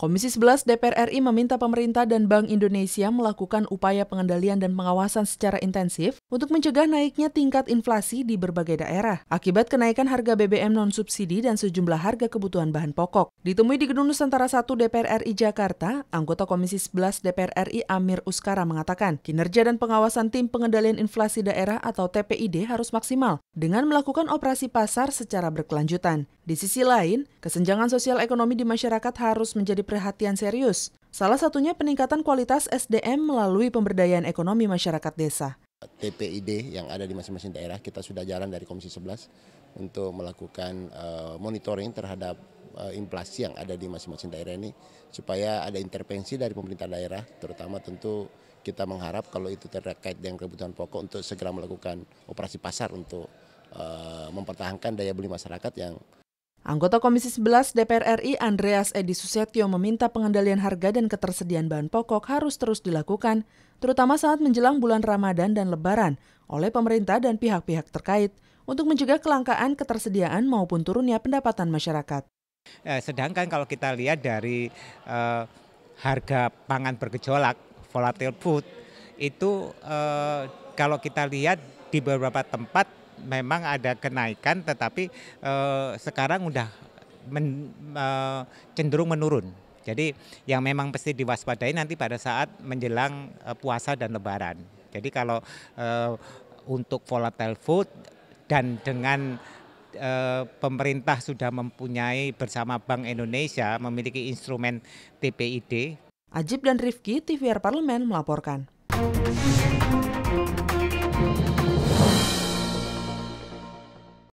Komisi 11 DPR RI meminta pemerintah dan Bank Indonesia melakukan upaya pengendalian dan pengawasan secara intensif untuk mencegah naiknya tingkat inflasi di berbagai daerah akibat kenaikan harga BBM non-subsidi dan sejumlah harga kebutuhan bahan pokok. Ditemui di Gedung Nusantara 1 DPR RI Jakarta, anggota Komisi 11 DPR RI Amir Uskara mengatakan, kinerja dan pengawasan tim pengendalian inflasi daerah atau TPID harus maksimal dengan melakukan operasi pasar secara berkelanjutan. Di sisi lain, kesenjangan sosial ekonomi di masyarakat harus menjadi perhatian serius. Salah satunya peningkatan kualitas SDM melalui pemberdayaan ekonomi masyarakat desa. TPID yang ada di masing-masing daerah kita sudah jalan dari Komisi 11 untuk melakukan uh, monitoring terhadap uh, inflasi yang ada di masing-masing daerah ini supaya ada intervensi dari pemerintah daerah terutama tentu kita mengharap kalau itu terkait dengan kebutuhan pokok untuk segera melakukan operasi pasar untuk uh, mempertahankan daya beli masyarakat yang Anggota Komisi 11 DPR RI Andreas Edi Susetio meminta pengendalian harga dan ketersediaan bahan pokok harus terus dilakukan, terutama saat menjelang bulan Ramadan dan Lebaran, oleh pemerintah dan pihak-pihak terkait untuk mencegah kelangkaan ketersediaan maupun turunnya pendapatan masyarakat. Eh, sedangkan kalau kita lihat dari eh, harga pangan bergejolak, volatile food, itu eh, kalau kita lihat di beberapa tempat memang ada kenaikan tetapi uh, sekarang udah men, uh, cenderung menurun. Jadi yang memang pasti diwaspadai nanti pada saat menjelang uh, puasa dan lebaran. Jadi kalau uh, untuk volatile food dan dengan uh, pemerintah sudah mempunyai bersama Bank Indonesia memiliki instrumen TPID. Ajib dan Rifki, TVR Parlemen melaporkan.